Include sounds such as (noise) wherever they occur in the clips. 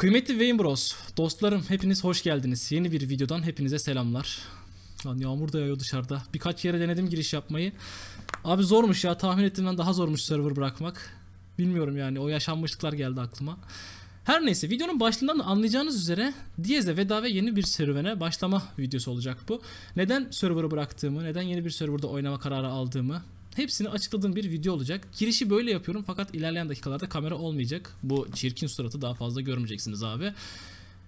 Kıymetli Wayne Bros, dostlarım hepiniz hoş geldiniz. Yeni bir videodan hepinize selamlar. Lan yağmur da yağıyor dışarıda. Birkaç yere denedim giriş yapmayı. Abi zormuş ya tahmin ettiğimden daha zormuş server bırakmak. Bilmiyorum yani o yaşanmışlıklar geldi aklıma. Her neyse videonun başlığından anlayacağınız üzere Diez'e veda ve yeni bir serüvene başlama videosu olacak bu. Neden server'ı bıraktığımı, neden yeni bir serverda oynama kararı aldığımı, Hepsini açıkladığım bir video olacak. Girişi böyle yapıyorum fakat ilerleyen dakikalarda kamera olmayacak. Bu çirkin suratı daha fazla görmeyeceksiniz abi.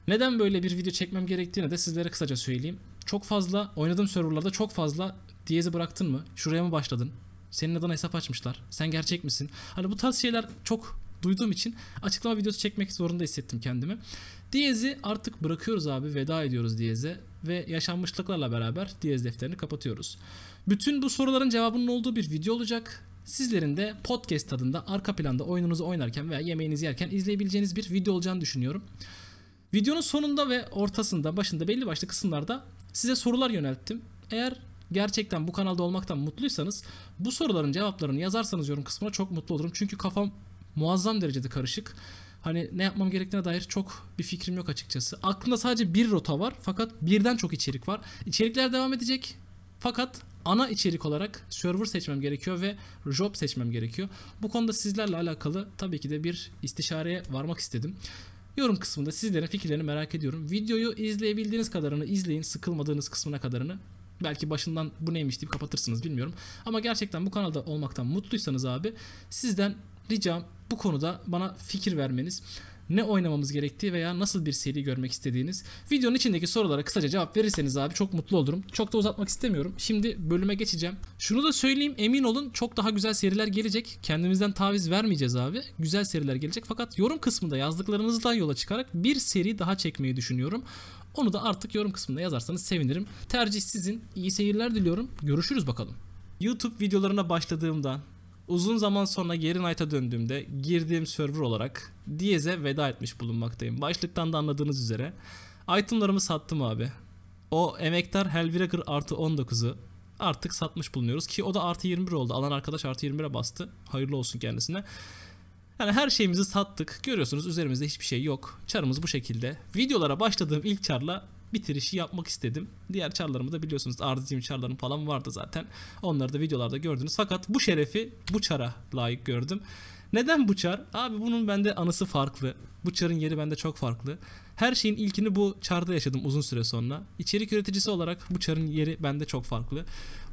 Neden böyle bir video çekmem gerektiğini de sizlere kısaca söyleyeyim. Çok fazla oynadığım serverlarda çok fazla diyezi bıraktın mı? Şuraya mı başladın? Senin adına hesap açmışlar. Sen gerçek misin? Hani bu tarz şeyler çok duyduğum için açıklama videosu çekmek zorunda hissettim kendimi. Diyezi artık bırakıyoruz abi veda ediyoruz Diyez'e ve yaşanmışlıklarla beraber diyez defterini kapatıyoruz. Bütün bu soruların cevabının olduğu bir video olacak. Sizlerin de podcast tadında arka planda oyununuzu oynarken veya yemeğinizi yerken izleyebileceğiniz bir video olacağını düşünüyorum. Videonun sonunda ve ortasında, başında belli başlı kısımlarda size sorular yönelttim. Eğer gerçekten bu kanalda olmaktan mutluysanız bu soruların cevaplarını yazarsanız yorum kısmına çok mutlu olurum. Çünkü kafam muazzam derecede karışık. Hani ne yapmam gerektiğine dair çok bir fikrim yok açıkçası. Aklımda sadece bir rota var fakat birden çok içerik var. İçerikler devam edecek fakat ana içerik olarak server seçmem gerekiyor ve job seçmem gerekiyor. Bu konuda sizlerle alakalı tabii ki de bir istişareye varmak istedim. Yorum kısmında sizlerin fikirlerini merak ediyorum. Videoyu izleyebildiğiniz kadarını izleyin, sıkılmadığınız kısmına kadarını. Belki başından bu neymiş deyip kapatırsınız bilmiyorum. Ama gerçekten bu kanalda olmaktan mutluysanız abi sizden Ricam bu konuda bana fikir vermeniz ne oynamamız gerektiği veya nasıl bir seri görmek istediğiniz. Videonun içindeki sorulara kısaca cevap verirseniz abi çok mutlu olurum. Çok da uzatmak istemiyorum. Şimdi bölüme geçeceğim. Şunu da söyleyeyim emin olun çok daha güzel seriler gelecek. Kendimizden taviz vermeyeceğiz abi. Güzel seriler gelecek fakat yorum kısmında yazdıklarınızdan yola çıkarak bir seri daha çekmeyi düşünüyorum. Onu da artık yorum kısmında yazarsanız sevinirim. Tercih sizin. İyi seyirler diliyorum. Görüşürüz bakalım. YouTube videolarına başladığımdan Uzun zaman sonra geri Knight'a döndüğümde girdiğim server olarak Diez'e veda etmiş bulunmaktayım. Başlıktan da anladığınız üzere. Itemlarımı sattım abi. O emektar Hellbreaker artı 19'u artık satmış bulunuyoruz ki o da artı 21 oldu. Alan arkadaş artı 21'e bastı. Hayırlı olsun kendisine. Yani her şeyimizi sattık. Görüyorsunuz üzerimizde hiçbir şey yok. Çarımız bu şekilde. Videolara başladığım ilk çarla bitirişi yapmak istedim. Diğer çarlarımı da biliyorsunuz ardıcım çarlarım falan vardı zaten. Onları da videolarda gördünüz. Fakat bu şerefi bu çara layık gördüm. Neden bu çar? Abi bunun bende anısı farklı. Bu çarın yeri bende çok farklı. Her şeyin ilkini bu çarda yaşadım uzun süre sonra. İçerik üreticisi olarak bu çarın yeri bende çok farklı.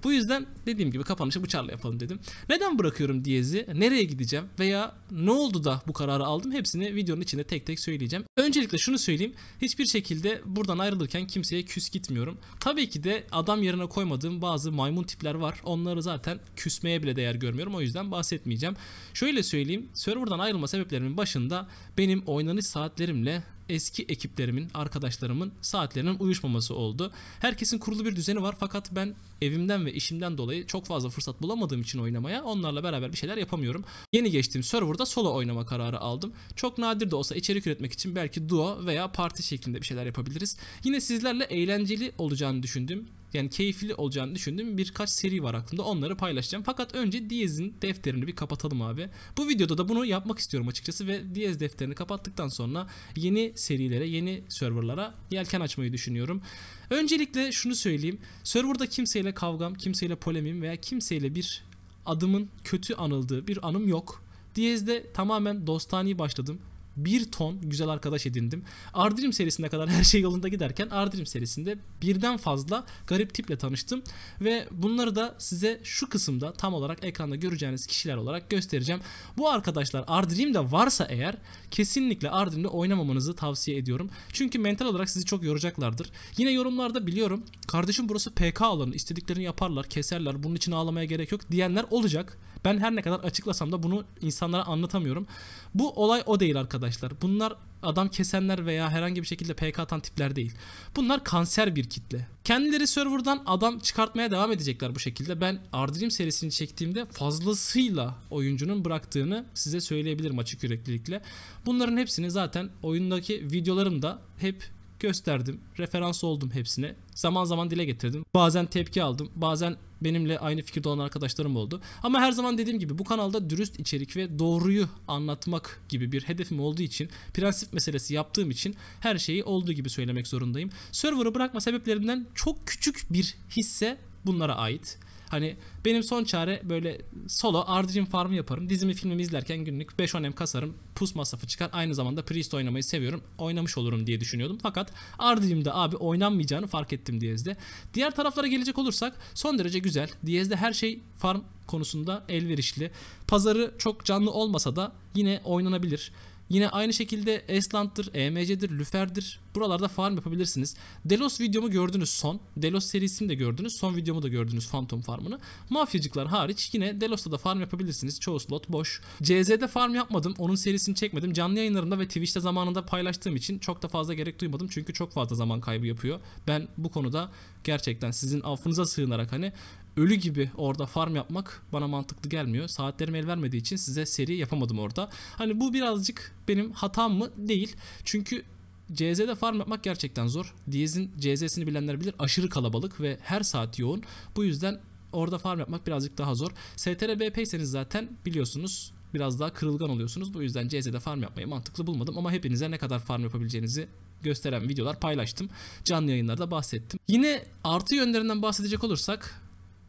Bu yüzden dediğim gibi kapanışı bu çarla yapalım dedim. Neden bırakıyorum Diyez'i? Nereye gideceğim? Veya ne oldu da bu kararı aldım? Hepsini videonun içinde tek tek söyleyeceğim. Öncelikle şunu söyleyeyim. Hiçbir şekilde buradan ayrılırken kimseye küs gitmiyorum. Tabii ki de adam yerine koymadığım bazı maymun tipler var. Onları zaten küsmeye bile değer görmüyorum. O yüzden bahsetmeyeceğim. Şöyle söyleyeyim. Server'dan ayrılma sebeplerimin başında benim oynanış saatlerimle eski ekiplerimin, arkadaşlarımın saatlerinin uyuşmaması oldu. Herkesin kurulu bir düzeni var fakat ben evimden ve işimden dolayı çok fazla fırsat bulamadığım için oynamaya onlarla beraber bir şeyler yapamıyorum. Yeni geçtiğim serverda solo oynama kararı aldım. Çok nadir de olsa içerik üretmek için belki duo veya parti şeklinde bir şeyler yapabiliriz. Yine sizlerle eğlenceli olacağını düşündüm yani keyifli olacağını düşündüğüm birkaç seri var aklımda. Onları paylaşacağım. Fakat önce Diez'in defterini bir kapatalım abi. Bu videoda da bunu yapmak istiyorum açıkçası ve Diez defterini kapattıktan sonra yeni serilere, yeni serverlara yelken açmayı düşünüyorum. Öncelikle şunu söyleyeyim. Serverda kimseyle kavgam, kimseyle polemim veya kimseyle bir adımın kötü anıldığı bir anım yok. Diez'de tamamen dostani başladım bir ton güzel arkadaş edindim. Ardrim serisine kadar her şey yolunda giderken Ardrim serisinde birden fazla garip tiple tanıştım ve bunları da size şu kısımda tam olarak ekranda göreceğiniz kişiler olarak göstereceğim. Bu arkadaşlar Ardrim'de varsa eğer kesinlikle Ardrim'de oynamamanızı tavsiye ediyorum. Çünkü mental olarak sizi çok yoracaklardır. Yine yorumlarda biliyorum kardeşim burası PK alanı istediklerini yaparlar keserler bunun için ağlamaya gerek yok diyenler olacak. Ben her ne kadar açıklasam da bunu insanlara anlatamıyorum. Bu olay o değil arkadaşlar arkadaşlar. Bunlar adam kesenler veya herhangi bir şekilde PK atan tipler değil. Bunlar kanser bir kitle. Kendileri serverdan adam çıkartmaya devam edecekler bu şekilde. Ben Ardrim serisini çektiğimde fazlasıyla oyuncunun bıraktığını size söyleyebilirim açık yüreklilikle. Bunların hepsini zaten oyundaki videolarımda hep gösterdim. Referans oldum hepsine. Zaman zaman dile getirdim. Bazen tepki aldım. Bazen benimle aynı fikirde olan arkadaşlarım oldu. Ama her zaman dediğim gibi bu kanalda dürüst içerik ve doğruyu anlatmak gibi bir hedefim olduğu için, prensip meselesi yaptığım için her şeyi olduğu gibi söylemek zorundayım. Server'ı bırakma sebeplerinden çok küçük bir hisse bunlara ait. Hani benim son çare böyle solo Arduino farm yaparım. Dizimi filmimi izlerken günlük 5-10M kasarım. Pus masrafı çıkar. Aynı zamanda Priest oynamayı seviyorum. Oynamış olurum diye düşünüyordum. Fakat Arduino'da abi oynanmayacağını fark ettim Diyez'de. Diğer taraflara gelecek olursak son derece güzel. Diyez'de her şey farm konusunda elverişli. Pazarı çok canlı olmasa da yine oynanabilir. Yine aynı şekilde Esland'dır, EMC'dir, Lüfer'dir. Buralarda farm yapabilirsiniz. Delos videomu gördünüz son. Delos serisini de gördünüz. Son videomu da gördünüz Phantom farmını. Mafyacıklar hariç yine Delos'ta da farm yapabilirsiniz. Çoğu slot boş. CZ'de farm yapmadım. Onun serisini çekmedim. Canlı yayınlarında ve Twitch'te zamanında paylaştığım için çok da fazla gerek duymadım. Çünkü çok fazla zaman kaybı yapıyor. Ben bu konuda gerçekten sizin affınıza sığınarak hani ölü gibi orada farm yapmak bana mantıklı gelmiyor. Saatlerim el vermediği için size seri yapamadım orada. Hani bu birazcık benim hatam mı? Değil. Çünkü CZ'de farm yapmak gerçekten zor. Diyez'in CZ'sini bilenler bilir. Aşırı kalabalık ve her saat yoğun. Bu yüzden orada farm yapmak birazcık daha zor. STR BP'yseniz zaten biliyorsunuz biraz daha kırılgan oluyorsunuz. Bu yüzden CZ'de farm yapmayı mantıklı bulmadım ama hepinize ne kadar farm yapabileceğinizi gösteren videolar paylaştım. Canlı yayınlarda bahsettim. Yine artı yönlerinden bahsedecek olursak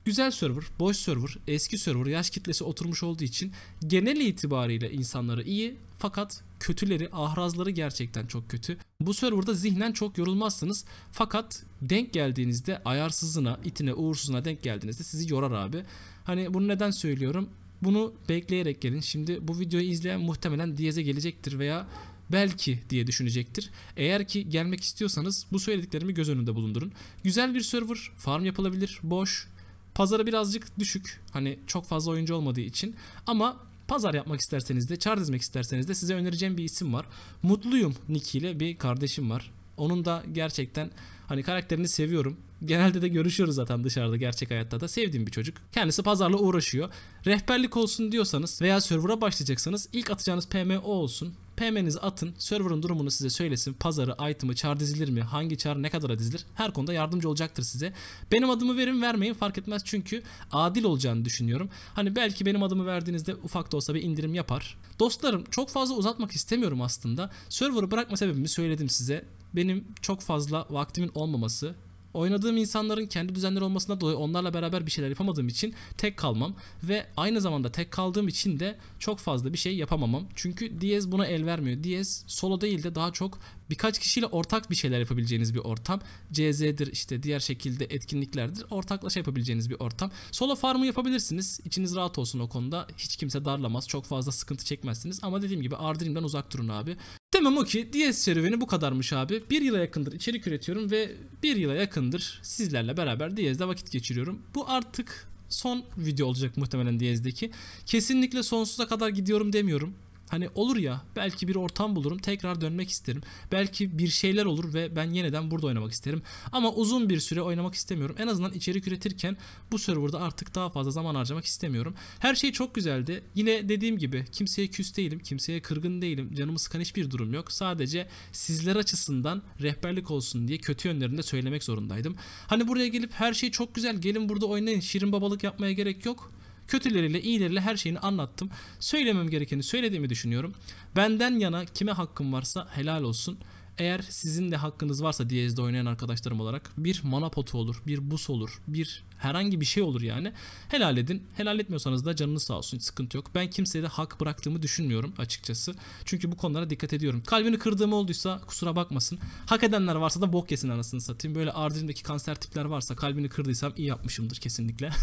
Güzel server, boş server, eski server, yaş kitlesi oturmuş olduğu için genel itibariyle insanları iyi fakat kötüleri, ahrazları gerçekten çok kötü. Bu serverda zihnen çok yorulmazsınız. Fakat denk geldiğinizde ayarsızına, itine, uğursuzuna denk geldiğinizde sizi yorar abi. Hani bunu neden söylüyorum? Bunu bekleyerek gelin. Şimdi bu videoyu izleyen muhtemelen Diyez'e gelecektir veya belki diye düşünecektir. Eğer ki gelmek istiyorsanız bu söylediklerimi göz önünde bulundurun. Güzel bir server, farm yapılabilir, boş, Pazarı birazcık düşük. Hani çok fazla oyuncu olmadığı için. Ama pazar yapmak isterseniz de, çar dizmek isterseniz de size önereceğim bir isim var. Mutluyum Nick ile bir kardeşim var. Onun da gerçekten hani karakterini seviyorum. Genelde de görüşüyoruz zaten dışarıda gerçek hayatta da. Sevdiğim bir çocuk. Kendisi pazarla uğraşıyor. Rehberlik olsun diyorsanız veya server'a başlayacaksanız ilk atacağınız PMO olsun. PM'nizi atın. Server'ın durumunu size söylesin. Pazarı, item'ı, çar dizilir mi? Hangi çar ne kadar dizilir? Her konuda yardımcı olacaktır size. Benim adımı verin vermeyin fark etmez. Çünkü adil olacağını düşünüyorum. Hani belki benim adımı verdiğinizde ufak da olsa bir indirim yapar. Dostlarım çok fazla uzatmak istemiyorum aslında. Server'ı bırakma sebebimi söyledim size. Benim çok fazla vaktimin olmaması Oynadığım insanların kendi düzenleri olmasına dolayı onlarla beraber bir şeyler yapamadığım için tek kalmam ve aynı zamanda tek kaldığım için de çok fazla bir şey yapamamam. Çünkü Diez buna el vermiyor. Diez solo değil de daha çok birkaç kişiyle ortak bir şeyler yapabileceğiniz bir ortam. CZ'dir işte diğer şekilde etkinliklerdir. Ortaklaşa yapabileceğiniz bir ortam. Solo farmı yapabilirsiniz. İçiniz rahat olsun o konuda. Hiç kimse darlamaz. Çok fazla sıkıntı çekmezsiniz. Ama dediğim gibi Ardrim'den uzak durun abi. Demem o ki DS serüveni bu kadarmış abi. Bir yıla yakındır içerik üretiyorum ve bir yıla yakındır sizlerle beraber DS'de vakit geçiriyorum. Bu artık son video olacak muhtemelen DS'deki. Kesinlikle sonsuza kadar gidiyorum demiyorum. Hani olur ya belki bir ortam bulurum tekrar dönmek isterim. Belki bir şeyler olur ve ben yeniden burada oynamak isterim. Ama uzun bir süre oynamak istemiyorum. En azından içerik üretirken bu serverda artık daha fazla zaman harcamak istemiyorum. Her şey çok güzeldi. Yine dediğim gibi kimseye küs değilim, kimseye kırgın değilim. Canımı sıkan hiçbir durum yok. Sadece sizler açısından rehberlik olsun diye kötü yönlerini de söylemek zorundaydım. Hani buraya gelip her şey çok güzel gelin burada oynayın şirin babalık yapmaya gerek yok Kötüleriyle, iyileriyle her şeyini anlattım. Söylemem gerekeni söylediğimi düşünüyorum. Benden yana kime hakkım varsa helal olsun. Eğer sizin de hakkınız varsa Diyez'de oynayan arkadaşlarım olarak bir manapotu olur, bir bus olur, bir herhangi bir şey olur yani. Helal edin. Helal etmiyorsanız da canınız sağ olsun. Sıkıntı yok. Ben kimseye de hak bıraktığımı düşünmüyorum açıkçası. Çünkü bu konulara dikkat ediyorum. Kalbini kırdığım olduysa kusura bakmasın. Hak edenler varsa da bok yesin anasını satayım. Böyle ardilimdeki kanser tipler varsa kalbini kırdıysam iyi yapmışımdır kesinlikle. (laughs)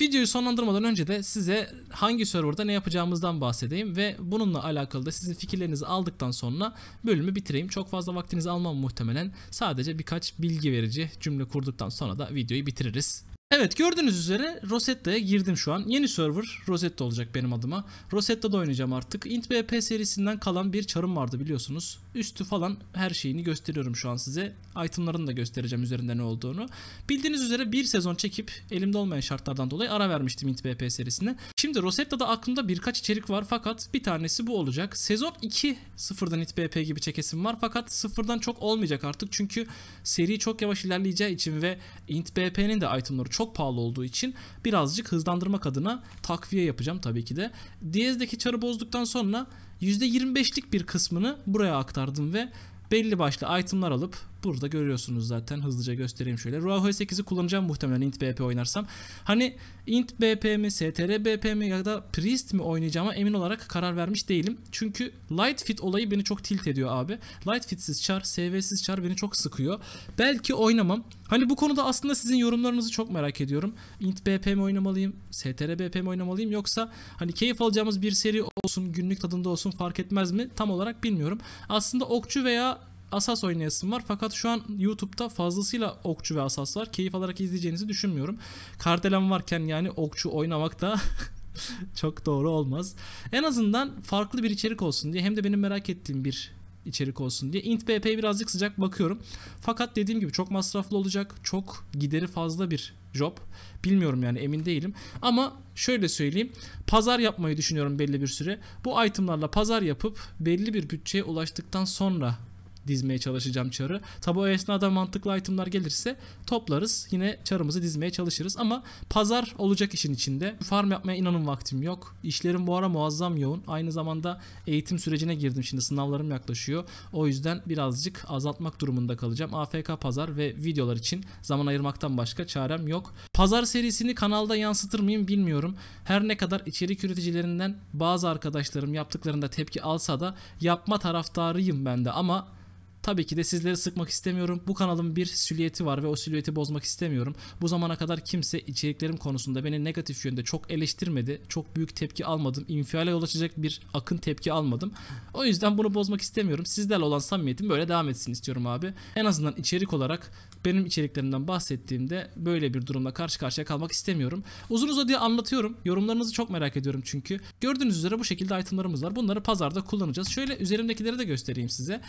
Videoyu sonlandırmadan önce de size hangi serverda ne yapacağımızdan bahsedeyim ve bununla alakalı da sizin fikirlerinizi aldıktan sonra bölümü bitireyim. Çok fazla vaktinizi almam muhtemelen. Sadece birkaç bilgi verici cümle kurduktan sonra da videoyu bitiririz. Evet gördüğünüz üzere Rosetta'ya girdim şu an. Yeni server Rosetta olacak benim adıma. Rosetta'da oynayacağım artık. Int BP serisinden kalan bir çarım vardı biliyorsunuz. Üstü falan her şeyini gösteriyorum şu an size. Itemlarını da göstereceğim üzerinde ne olduğunu. Bildiğiniz üzere bir sezon çekip elimde olmayan şartlardan dolayı ara vermiştim Int BP serisine. Şimdi Rosetta'da aklımda birkaç içerik var fakat bir tanesi bu olacak. Sezon 2 sıfırdan Int BP gibi çekesim var fakat sıfırdan çok olmayacak artık. Çünkü seri çok yavaş ilerleyeceği için ve Int BP'nin de itemları çok çok pahalı olduğu için birazcık hızlandırmak adına takviye yapacağım tabii ki de. Diyez'deki çarı bozduktan sonra %25'lik bir kısmını buraya aktardım ve belli başlı itemlar alıp Burada görüyorsunuz zaten hızlıca göstereyim şöyle. Ruaho 8'i kullanacağım muhtemelen int bp oynarsam. Hani int bp mi, str bp mi ya da priest mi oynayacağıma emin olarak karar vermiş değilim. Çünkü light fit olayı beni çok tilt ediyor abi. Light fitsiz çar, sv'siz çar beni çok sıkıyor. Belki oynamam. Hani bu konuda aslında sizin yorumlarınızı çok merak ediyorum. Int bp mi oynamalıyım, str bp mi oynamalıyım yoksa hani keyif alacağımız bir seri olsun, günlük tadında olsun fark etmez mi? Tam olarak bilmiyorum. Aslında okçu veya Asas oynayasım var fakat şu an YouTube'da fazlasıyla okçu ve asas var. Keyif alarak izleyeceğinizi düşünmüyorum. Kardelen varken yani okçu oynamak da (laughs) çok doğru olmaz. En azından farklı bir içerik olsun diye hem de benim merak ettiğim bir içerik olsun diye. Int BP'ye birazcık sıcak bakıyorum. Fakat dediğim gibi çok masraflı olacak. Çok gideri fazla bir job. Bilmiyorum yani emin değilim. Ama şöyle söyleyeyim. Pazar yapmayı düşünüyorum belli bir süre. Bu itemlarla pazar yapıp belli bir bütçeye ulaştıktan sonra dizmeye çalışacağım çarı. Tabi o esnada mantıklı itemlar gelirse toplarız. Yine çarımızı dizmeye çalışırız ama pazar olacak işin içinde. Farm yapmaya inanın vaktim yok. İşlerim bu ara muazzam yoğun. Aynı zamanda eğitim sürecine girdim şimdi sınavlarım yaklaşıyor. O yüzden birazcık azaltmak durumunda kalacağım. AFK pazar ve videolar için zaman ayırmaktan başka çarem yok. Pazar serisini kanalda yansıtır mıyım bilmiyorum. Her ne kadar içerik üreticilerinden bazı arkadaşlarım yaptıklarında tepki alsa da yapma taraftarıyım ben de ama Tabii ki de sizleri sıkmak istemiyorum. Bu kanalın bir silüeti var ve o silüeti bozmak istemiyorum. Bu zamana kadar kimse içeriklerim konusunda beni negatif yönde çok eleştirmedi. Çok büyük tepki almadım. İnfiale yol açacak bir akın tepki almadım. O yüzden bunu bozmak istemiyorum. Sizlerle olan samimiyetim böyle devam etsin istiyorum abi. En azından içerik olarak benim içeriklerimden bahsettiğimde böyle bir durumla karşı karşıya kalmak istemiyorum. Uzun uzadıya anlatıyorum. Yorumlarınızı çok merak ediyorum çünkü. Gördüğünüz üzere bu şekilde itemlarımız var. Bunları pazarda kullanacağız. Şöyle üzerimdekileri de göstereyim size.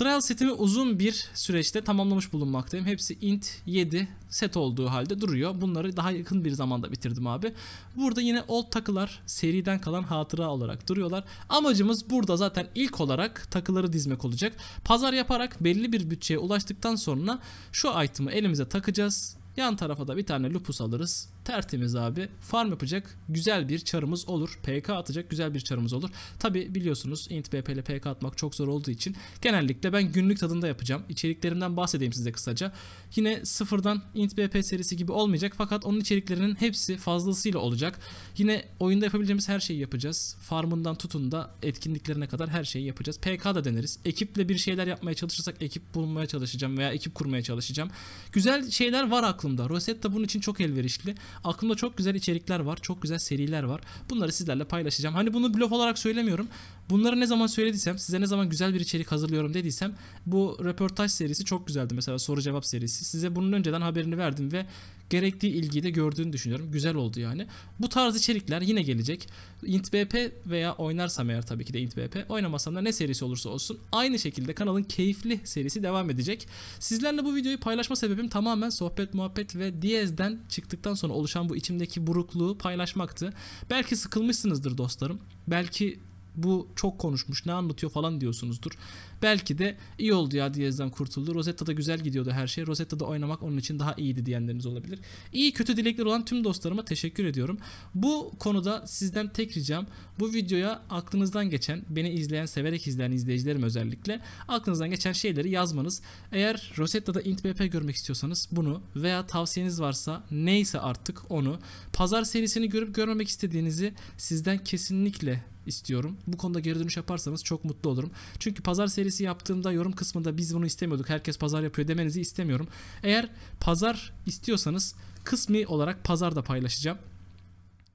Trial setimi uzun bir süreçte tamamlamış bulunmaktayım. Hepsi int 7 set olduğu halde duruyor. Bunları daha yakın bir zamanda bitirdim abi. Burada yine old takılar seriden kalan hatıra olarak duruyorlar. Amacımız burada zaten ilk olarak takıları dizmek olacak. Pazar yaparak belli bir bütçeye ulaştıktan sonra şu item'ı elimize takacağız. Yan tarafa da bir tane lupus alırız tertemiz abi farm yapacak güzel bir çarımız olur. PK atacak güzel bir çarımız olur. Tabi biliyorsunuz int bp ile PK atmak çok zor olduğu için genellikle ben günlük tadında yapacağım. İçeriklerimden bahsedeyim size kısaca. Yine sıfırdan int bp serisi gibi olmayacak fakat onun içeriklerinin hepsi fazlasıyla olacak. Yine oyunda yapabileceğimiz her şeyi yapacağız. Farmından tutun da etkinliklerine kadar her şeyi yapacağız. PK da deneriz. Ekiple bir şeyler yapmaya çalışırsak ekip bulmaya çalışacağım veya ekip kurmaya çalışacağım. Güzel şeyler var aklımda. Rosetta bunun için çok elverişli. Aklımda çok güzel içerikler var. Çok güzel seriler var. Bunları sizlerle paylaşacağım. Hani bunu blog olarak söylemiyorum. Bunları ne zaman söylediysem, size ne zaman güzel bir içerik hazırlıyorum dediysem bu röportaj serisi çok güzeldi mesela soru cevap serisi. Size bunun önceden haberini verdim ve gerektiği ilgiyi de gördüğünü düşünüyorum. Güzel oldu yani. Bu tarz içerikler yine gelecek. IntBP veya oynarsam eğer tabii ki de IntBP. Oynamasam da ne serisi olursa olsun. Aynı şekilde kanalın keyifli serisi devam edecek. Sizlerle bu videoyu paylaşma sebebim tamamen sohbet, muhabbet ve Diyez'den çıktıktan sonra oluşan bu içimdeki burukluğu paylaşmaktı. Belki sıkılmışsınızdır dostlarım. Belki bu çok konuşmuş ne anlatıyor falan diyorsunuzdur. Belki de iyi oldu ya Diaz'dan kurtuldu. Rosetta'da güzel gidiyordu her şey. Rosetta'da oynamak onun için daha iyiydi diyenleriniz olabilir. İyi kötü dilekler olan tüm dostlarıma teşekkür ediyorum. Bu konuda sizden tek ricam bu videoya aklınızdan geçen, beni izleyen, severek izleyen izleyicilerim özellikle aklınızdan geçen şeyleri yazmanız. Eğer Rosetta'da int BP görmek istiyorsanız bunu veya tavsiyeniz varsa neyse artık onu. Pazar serisini görüp görmemek istediğinizi sizden kesinlikle istiyorum. Bu konuda geri dönüş yaparsanız çok mutlu olurum. Çünkü pazar serisi serisi yaptığımda yorum kısmında biz bunu istemiyorduk. Herkes pazar yapıyor demenizi istemiyorum. Eğer pazar istiyorsanız kısmi olarak pazarda paylaşacağım.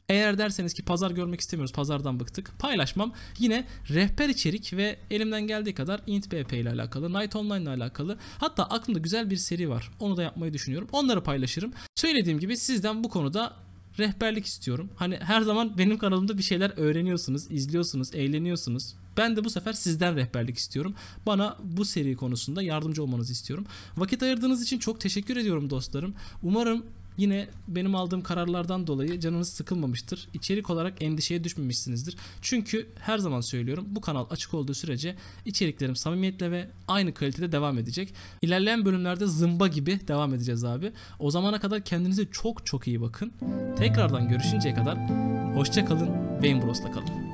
Eğer derseniz ki pazar görmek istemiyoruz, pazardan bıktık, paylaşmam. Yine rehber içerik ve elimden geldiği kadar int ile alakalı, Night Online ile alakalı. Hatta aklımda güzel bir seri var. Onu da yapmayı düşünüyorum. Onları paylaşırım. Söylediğim gibi sizden bu konuda rehberlik istiyorum. Hani her zaman benim kanalımda bir şeyler öğreniyorsunuz, izliyorsunuz, eğleniyorsunuz. Ben de bu sefer sizden rehberlik istiyorum. Bana bu seri konusunda yardımcı olmanızı istiyorum. Vakit ayırdığınız için çok teşekkür ediyorum dostlarım. Umarım Yine benim aldığım kararlardan dolayı canınız sıkılmamıştır. İçerik olarak endişeye düşmemişsinizdir. Çünkü her zaman söylüyorum bu kanal açık olduğu sürece içeriklerim samimiyetle ve aynı kalitede devam edecek. İlerleyen bölümlerde zımba gibi devam edeceğiz abi. O zamana kadar kendinize çok çok iyi bakın. Tekrardan görüşünceye kadar hoşça kalın. Beyin Bros'la kalın.